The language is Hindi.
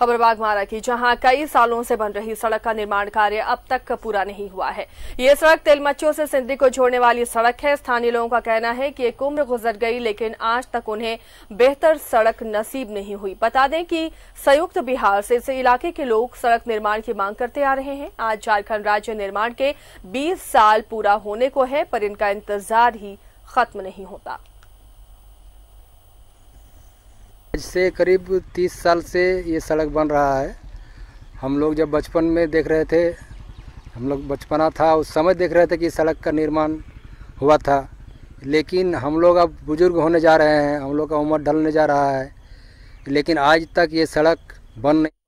खबर बागमारा की जहां कई सालों से बन रही सड़क का निर्माण कार्य अब तक पूरा नहीं हुआ है ये सड़क तेलमच्छियों से सिंधी को जोड़ने वाली सड़क है स्थानीय लोगों का कहना है कि एक उम्र गुजर गई लेकिन आज तक उन्हें बेहतर सड़क नसीब नहीं हुई बता दें कि संयुक्त बिहार से इस इलाके के लोग सड़क निर्माण की मांग करते आ रहे हैं आज झारखंड राज्य निर्माण के बीस साल पूरा होने को है पर इनका इंतजार ही खत्म नहीं होता आज से करीब तीस साल से ये सड़क बन रहा है हम लोग जब बचपन में देख रहे थे हम लोग बचपना था उस समय देख रहे थे कि सड़क का निर्माण हुआ था लेकिन हम लोग अब बुज़ुर्ग होने जा रहे हैं हम लोग का उम्र ढलने जा रहा है लेकिन आज तक ये सड़क बन नहीं